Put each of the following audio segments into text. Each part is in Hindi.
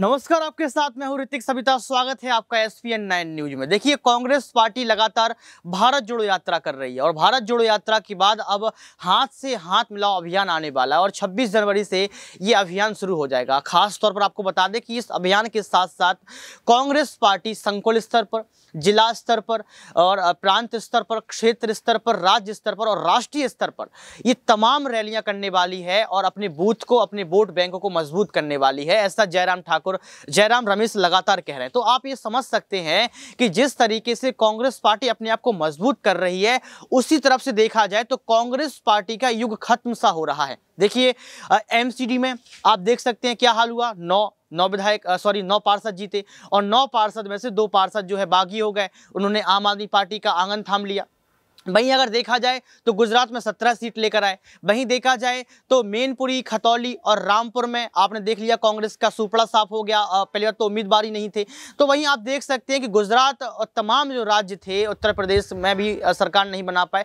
नमस्कार आपके साथ मैं हूं ऋतिक सविता स्वागत है आपका S P N nine news में देखिए कांग्रेस पार्टी लगातार भारत जोड़ो यात्रा कर रही है और भारत जोड़ो यात्रा के बाद अब हाथ से हाथ मिलाओ अभियान आने वाला है और 26 जनवरी से ये अभियान शुरू हो जाएगा खास तौर पर आपको बता दें कि इस अभियान के साथ साथ कांग्रेस पार्टी संकुल स्तर पर जिला स्तर पर और प्रांत स्तर पर क्षेत्र स्तर पर राज्य स्तर पर और राष्ट्रीय स्तर पर ये तमाम रैलियाँ करने वाली है और अपने बूथ को अपने वोट बैंकों को मजबूत करने वाली है ऐसा जयराम ठाकुर ठाकुर जयराम रमेश लगातार कह रहे हैं तो आप ये समझ सकते हैं कि जिस तरीके से कांग्रेस पार्टी अपने आप को मजबूत कर रही है उसी तरफ से देखा जाए तो कांग्रेस पार्टी का युग खत्म सा हो रहा है देखिए एमसीडी में आप देख सकते हैं क्या हाल हुआ नौ नौ विधायक सॉरी नौ पार्षद जीते और नौ पार्षद में से दो पार्षद जो है बागी हो गए उन्होंने आम आदमी पार्टी का आंगन थाम लिया वहीं अगर देखा जाए तो गुजरात में सत्रह सीट लेकर आए वहीं देखा जाए तो मेनपुरी खतौली और रामपुर में आपने देख लिया कांग्रेस का सुपड़ा साफ हो गया पहले बार तो उम्मीदवार ही नहीं थे तो वहीं आप देख सकते हैं कि गुजरात और तमाम जो राज्य थे उत्तर प्रदेश में भी सरकार नहीं बना पाए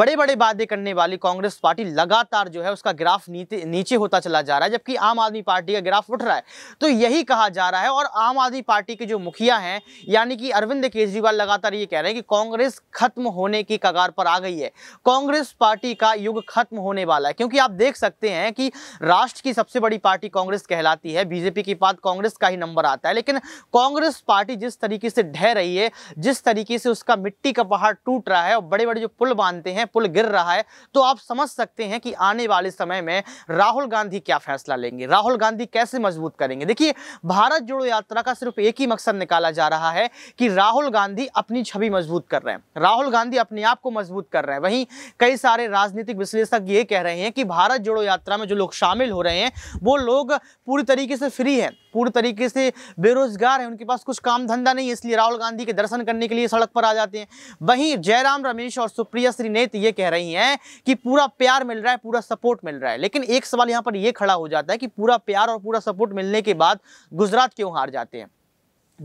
बड़े बड़े वादे करने वाली कांग्रेस पार्टी लगातार जो है उसका ग्राफ नीचे नीचे होता चला जा रहा है जबकि आम आदमी पार्टी का ग्राफ उठ रहा है तो यही कहा जा रहा है और आम आदमी पार्टी के जो मुखिया हैं यानी कि अरविंद केजरीवाल लगातार ये कह रहे हैं कि कांग्रेस खत्म होने की कगार कगार पर आ गई है कांग्रेस पार्टी का युग खत्म होने वाला है क्योंकि आप देख सकते हैं कि राष्ट्र की सबसे बड़ी पार्टी कांग्रेस कहलाती है बीजेपी के बाद कांग्रेस का ही नंबर आता है लेकिन कांग्रेस पार्टी जिस तरीके से ढह रही है जिस तरीके से उसका मिट्टी का पहाड़ टूट रहा है और बड़े बड़े जो पुल बांधते हैं पुल गिर रहा है तो आप समझ सकते हैं कि आने वाले समय में राहुल गांधी क्या फैसला लेंगे राहुल गांधी कैसे मजबूत करेंगे देखिए भारत जोड़ो यात्रा का सिर्फ एक ही मकसद निकाला जा रहा है कि राहुल गांधी अपनी छवि मजबूत कर रहे हैं राहुल गांधी अपने आप को मजबूत कर रहा है वहीं कई सारे राजनीतिक विश्लेषक ये कह रहे हैं कि भारत जोड़ो यात्रा में जो लोग शामिल हो रहे हैं वो लोग पूरी तरीके से फ्री हैं पूरी तरीके से बेरोजगार हैं उनके पास कुछ काम धंधा नहीं है इसलिए राहुल गांधी के दर्शन करने के लिए सड़क पर आ जाते हैं वहीं जयराम रमेश और सुप्रिया श्री नेत ये कह रही हैं कि पूरा प्यार मिल रहा है पूरा सपोर्ट मिल रहा है लेकिन एक सवाल यहाँ पर यह खड़ा हो जाता है कि पूरा प्यार और पूरा सपोर्ट मिलने के बाद गुजरात क्यों हार जाते हैं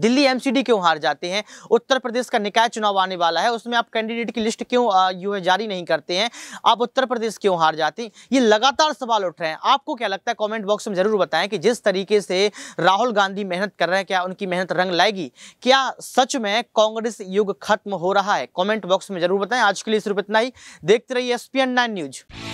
दिल्ली एमसीडी क्यों हार जाते हैं उत्तर प्रदेश का निकाय चुनाव आने वाला है उसमें आप कैंडिडेट की लिस्ट क्यों यू है जारी नहीं करते हैं आप उत्तर प्रदेश क्यों हार जाते हैं ये लगातार सवाल उठ रहे हैं आपको क्या लगता है कॉमेंट बॉक्स में ज़रूर बताएं कि जिस तरीके से राहुल गांधी मेहनत कर रहे हैं क्या उनकी मेहनत रंग लाएगी क्या सच में कांग्रेस युग खत्म हो रहा है कॉमेंट बॉक्स में जरूर बताएं आज के लिए सिर्फ इतना ही देखते रहिए एस न्यूज़